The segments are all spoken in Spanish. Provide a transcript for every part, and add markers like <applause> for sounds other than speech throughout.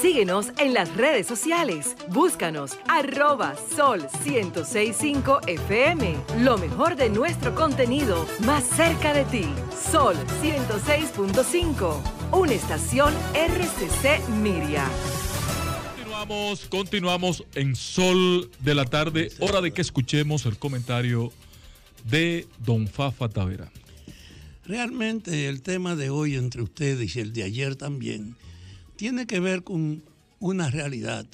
Síguenos en las redes sociales. Búscanos arroba sol 1065 FM. Lo mejor de nuestro contenido más cerca de ti. Sol 106.5. Una estación RCC Miria. Continuamos, continuamos en Sol de la tarde, hora de que escuchemos el comentario de don Fafa Tavera. Realmente el tema de hoy entre ustedes y el de ayer también tiene que ver con una realidad.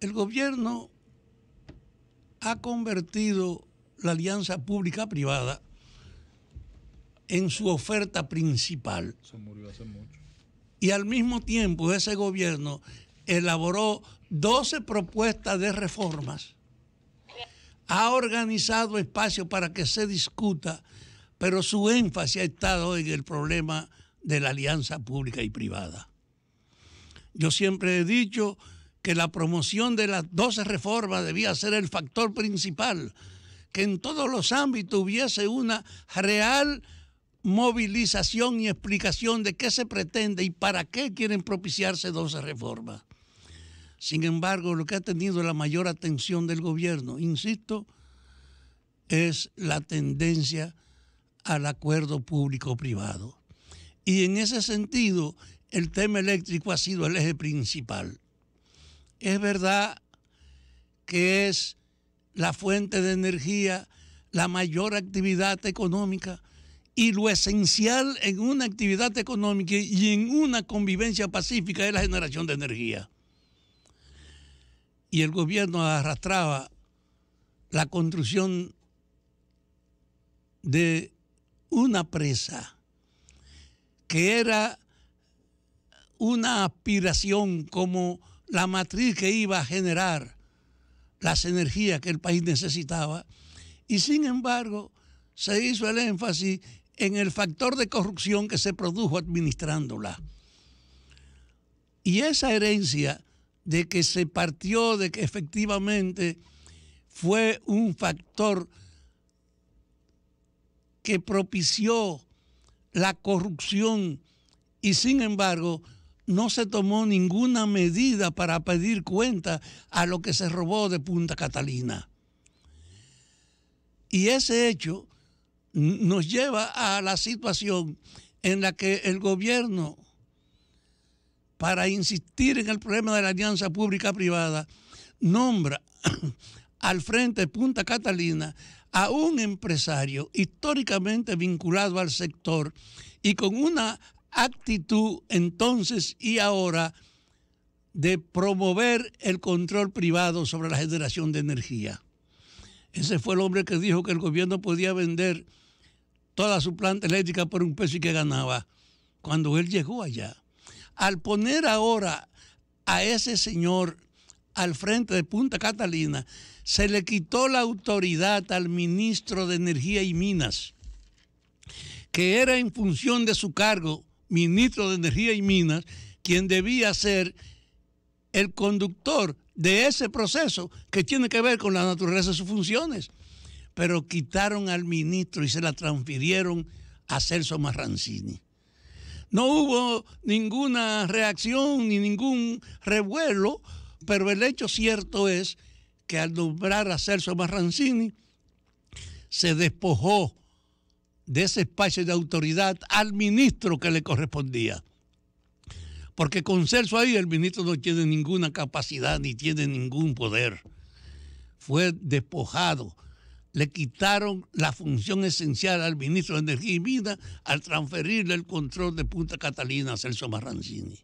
El gobierno ha convertido la alianza pública-privada en su oferta principal. Se murió hace mucho. Y al mismo tiempo ese gobierno elaboró 12 propuestas de reformas, ha organizado espacio para que se discuta, pero su énfasis ha estado en el problema de la alianza pública y privada. Yo siempre he dicho que la promoción de las 12 reformas debía ser el factor principal, que en todos los ámbitos hubiese una real movilización y explicación de qué se pretende y para qué quieren propiciarse 12 reformas. Sin embargo, lo que ha tenido la mayor atención del gobierno, insisto, es la tendencia al acuerdo público-privado. Y en ese sentido, el tema eléctrico ha sido el eje principal. Es verdad que es la fuente de energía, la mayor actividad económica y lo esencial en una actividad económica y en una convivencia pacífica es la generación de energía. Y el gobierno arrastraba la construcción de una presa que era una aspiración como la matriz que iba a generar las energías que el país necesitaba. Y sin embargo, se hizo el énfasis en el factor de corrupción que se produjo administrándola. Y esa herencia de que se partió de que efectivamente fue un factor que propició la corrupción y sin embargo no se tomó ninguna medida para pedir cuenta a lo que se robó de Punta Catalina. Y ese hecho nos lleva a la situación en la que el gobierno, para insistir en el problema de la alianza pública-privada, nombra <coughs> al frente de Punta Catalina a un empresario históricamente vinculado al sector y con una actitud entonces y ahora de promover el control privado sobre la generación de energía. Ese fue el hombre que dijo que el gobierno podía vender toda su planta eléctrica por un peso y que ganaba cuando él llegó allá. Al poner ahora a ese señor al frente de Punta Catalina, se le quitó la autoridad al ministro de Energía y Minas, que era en función de su cargo ministro de Energía y Minas, quien debía ser el conductor de ese proceso que tiene que ver con la naturaleza de sus funciones. Pero quitaron al ministro y se la transfirieron a Celso Marrancini. No hubo ninguna reacción ni ningún revuelo, pero el hecho cierto es que al nombrar a Celso Marrancini se despojó de ese espacio de autoridad al ministro que le correspondía. Porque con Celso ahí el ministro no tiene ninguna capacidad ni tiene ningún poder. Fue despojado. Le quitaron la función esencial al ministro de Energía y Vida... al transferirle el control de Punta Catalina a Celso Marrancini.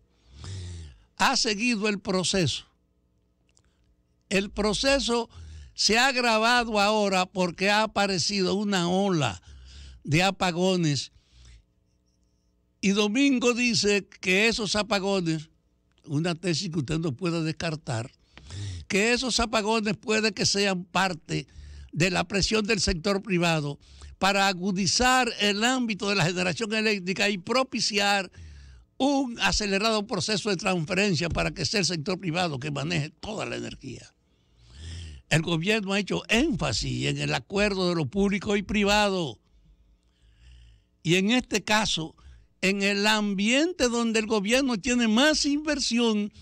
Ha seguido el proceso. El proceso se ha agravado ahora porque ha aparecido una ola de apagones. Y Domingo dice que esos apagones, una tesis que usted no puede descartar, que esos apagones puede que sean parte de la presión del sector privado para agudizar el ámbito de la generación eléctrica y propiciar un acelerado proceso de transferencia para que sea el sector privado que maneje toda la energía. El gobierno ha hecho énfasis en el acuerdo de lo público y privado y en este caso, en el ambiente donde el gobierno tiene más inversión,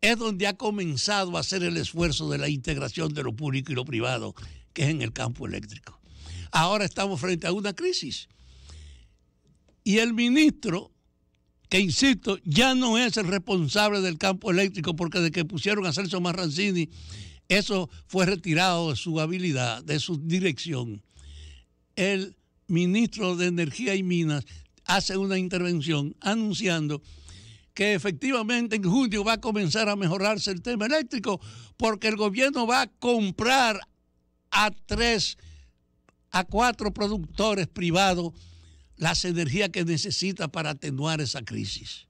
es donde ha comenzado a hacer el esfuerzo de la integración de lo público y lo privado, que es en el campo eléctrico. Ahora estamos frente a una crisis. Y el ministro, que insisto, ya no es el responsable del campo eléctrico, porque desde que pusieron a Celso Marrancini, eso fue retirado de su habilidad, de su dirección. El ministro de Energía y Minas hace una intervención anunciando que efectivamente en junio va a comenzar a mejorarse el tema eléctrico porque el gobierno va a comprar a tres, a cuatro productores privados las energías que necesita para atenuar esa crisis.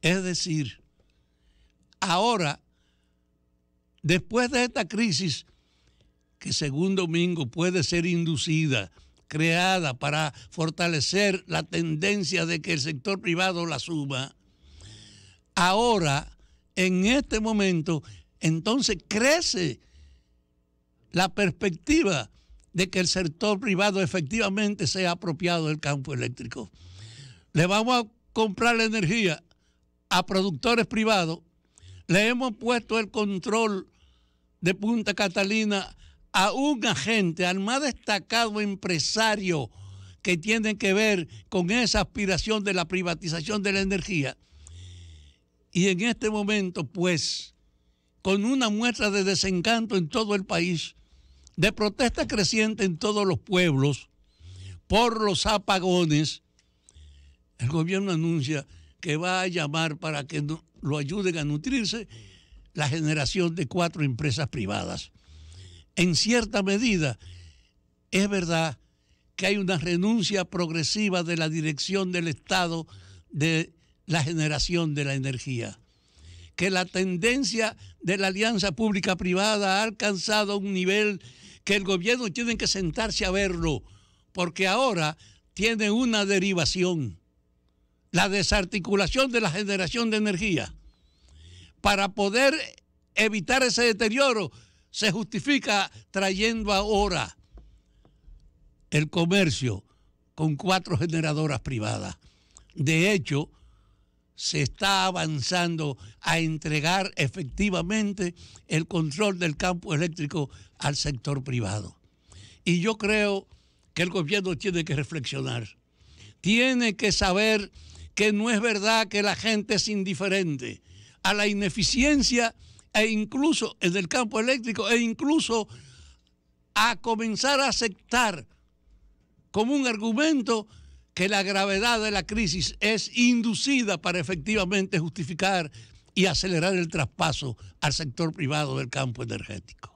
Es decir, ahora, después de esta crisis, que según Domingo puede ser inducida, creada para fortalecer la tendencia de que el sector privado la suma, ahora, en este momento, entonces crece la perspectiva de que el sector privado efectivamente sea apropiado del campo eléctrico. Le vamos a comprar la energía a productores privados, le hemos puesto el control de Punta Catalina a un agente, al más destacado empresario que tiene que ver con esa aspiración de la privatización de la energía. Y en este momento, pues, con una muestra de desencanto en todo el país, de protesta creciente en todos los pueblos por los apagones, el gobierno anuncia que va a llamar para que lo ayuden a nutrirse la generación de cuatro empresas privadas en cierta medida, es verdad que hay una renuncia progresiva de la dirección del Estado de la generación de la energía, que la tendencia de la alianza pública-privada ha alcanzado un nivel que el gobierno tiene que sentarse a verlo, porque ahora tiene una derivación, la desarticulación de la generación de energía. Para poder evitar ese deterioro, se justifica trayendo ahora el comercio con cuatro generadoras privadas. De hecho, se está avanzando a entregar efectivamente el control del campo eléctrico al sector privado. Y yo creo que el gobierno tiene que reflexionar, tiene que saber que no es verdad que la gente es indiferente a la ineficiencia e incluso en el campo eléctrico e incluso a comenzar a aceptar como un argumento que la gravedad de la crisis es inducida para efectivamente justificar y acelerar el traspaso al sector privado del campo energético.